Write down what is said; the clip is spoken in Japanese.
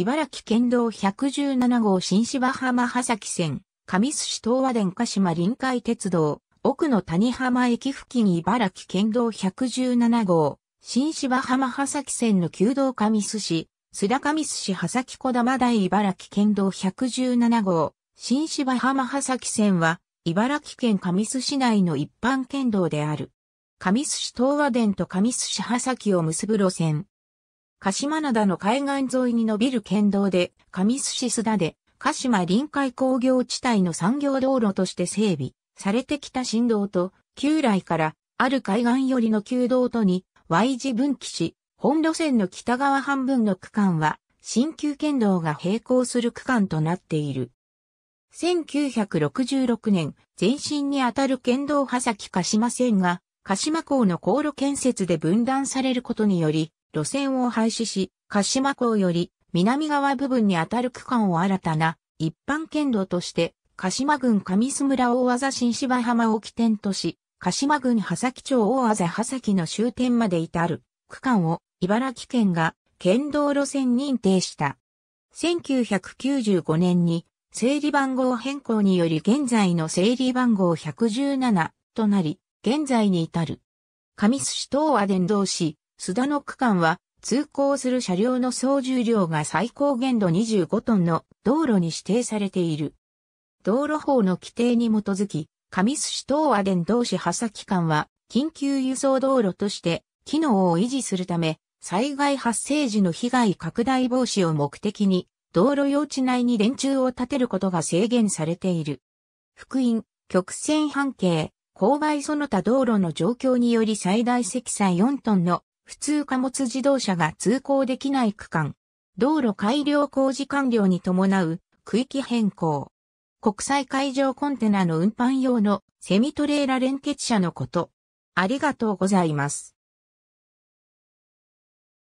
茨城県道117号新芝浜葉崎線、上須市東和電鹿島臨海鉄道、奥の谷浜駅付近茨城県道117号、新芝浜葉崎線の旧道上須市、須田上須市葉崎小玉台茨城県道117号、新芝浜葉崎線は、茨城県上須市内の一般県道である。上須市東和電と上須市葉崎を結ぶ路線。鹿島灘の海岸沿いに伸びる県道で、上須司須田で、鹿島臨海工業地帯の産業道路として整備されてきた振動と、旧来からある海岸寄りの旧道とに Y 字分岐し、本路線の北側半分の区間は、新旧県道が並行する区間となっている。1966年、前身にあたる県道波崎鹿島線が、鹿島港の航路建設で分断されることにより、路線を廃止し、鹿島港より南側部分にあたる区間を新たな一般県道として、鹿島郡上須村大技新芝浜を起点とし、鹿島郡波崎町大技波崎の終点まで至る区間を茨城県が県道路線認定した。1995年に整理番号変更により現在の整理番号117となり、現在に至る。上須市東亜伝道市、須田の区間は、通行する車両の総重量が最高限度25トンの道路に指定されている。道路法の規定に基づき、上須市東和電動市波佐機関は、緊急輸送道路として、機能を維持するため、災害発生時の被害拡大防止を目的に、道路用地内に電柱を建てることが制限されている。福音、曲線半径、勾配その他道路の状況により最大積載4トンの普通貨物自動車が通行できない区間、道路改良工事完了に伴う区域変更、国際海上コンテナの運搬用のセミトレーラ連結車のこと。ありがとうございます。